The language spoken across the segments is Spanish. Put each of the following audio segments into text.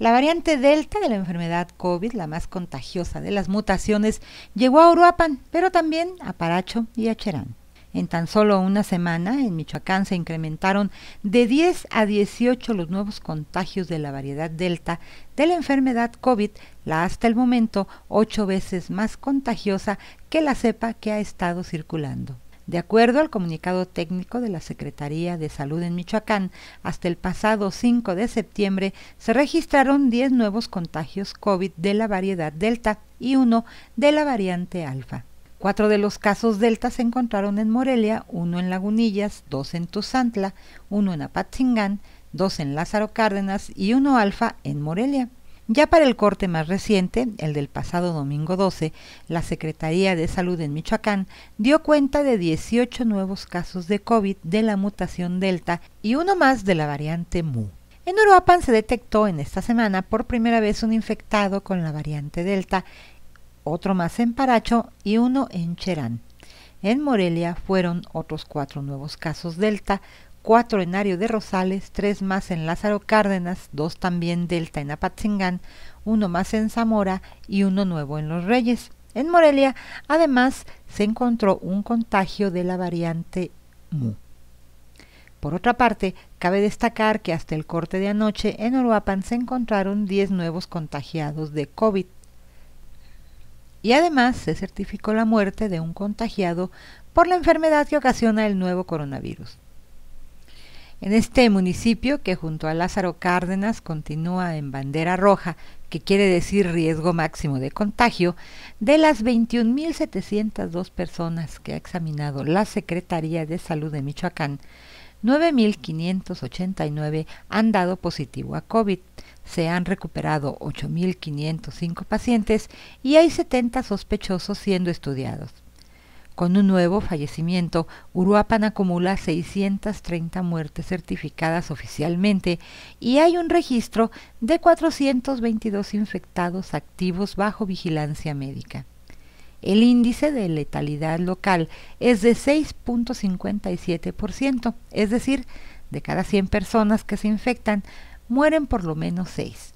La variante Delta de la enfermedad COVID, la más contagiosa de las mutaciones, llegó a Uruapan, pero también a Paracho y a Cherán. En tan solo una semana, en Michoacán se incrementaron de 10 a 18 los nuevos contagios de la variedad Delta de la enfermedad COVID, la hasta el momento ocho veces más contagiosa que la cepa que ha estado circulando. De acuerdo al comunicado técnico de la Secretaría de Salud en Michoacán, hasta el pasado 5 de septiembre se registraron 10 nuevos contagios COVID de la variedad Delta y uno de la variante Alfa. Cuatro de los casos Delta se encontraron en Morelia, uno en Lagunillas, dos en Tuzantla, uno en Apatzingán, dos en Lázaro Cárdenas y uno Alfa en Morelia. Ya para el corte más reciente, el del pasado domingo 12, la Secretaría de Salud en Michoacán dio cuenta de 18 nuevos casos de COVID de la mutación Delta y uno más de la variante Mu. En Uruapan se detectó en esta semana por primera vez un infectado con la variante Delta, otro más en Paracho y uno en Cherán. En Morelia fueron otros cuatro nuevos casos Delta, cuatro en Ario de Rosales, tres más en Lázaro Cárdenas, dos también Delta en Apatzingán, uno más en Zamora y uno nuevo en Los Reyes. En Morelia, además, se encontró un contagio de la variante Mu. Por otra parte, cabe destacar que hasta el corte de anoche en Uruapan se encontraron 10 nuevos contagiados de COVID. Y además se certificó la muerte de un contagiado por la enfermedad que ocasiona el nuevo coronavirus. En este municipio, que junto a Lázaro Cárdenas continúa en bandera roja, que quiere decir riesgo máximo de contagio, de las 21.702 personas que ha examinado la Secretaría de Salud de Michoacán, 9.589 han dado positivo a COVID. Se han recuperado 8.505 pacientes y hay 70 sospechosos siendo estudiados. Con un nuevo fallecimiento, Uruapan acumula 630 muertes certificadas oficialmente y hay un registro de 422 infectados activos bajo vigilancia médica. El índice de letalidad local es de 6.57%, es decir, de cada 100 personas que se infectan, mueren por lo menos 6.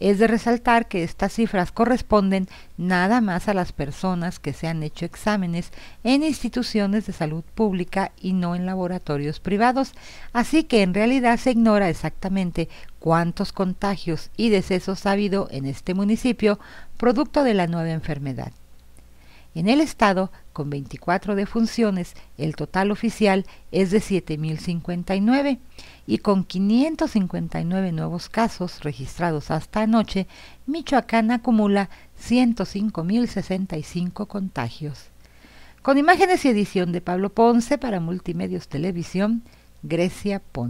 Es de resaltar que estas cifras corresponden nada más a las personas que se han hecho exámenes en instituciones de salud pública y no en laboratorios privados, así que en realidad se ignora exactamente cuántos contagios y decesos ha habido en este municipio producto de la nueva enfermedad. En el Estado, con 24 defunciones, el total oficial es de 7.059 y con 559 nuevos casos registrados hasta anoche, Michoacán acumula 105.065 contagios. Con imágenes y edición de Pablo Ponce para Multimedios Televisión, Grecia Ponce.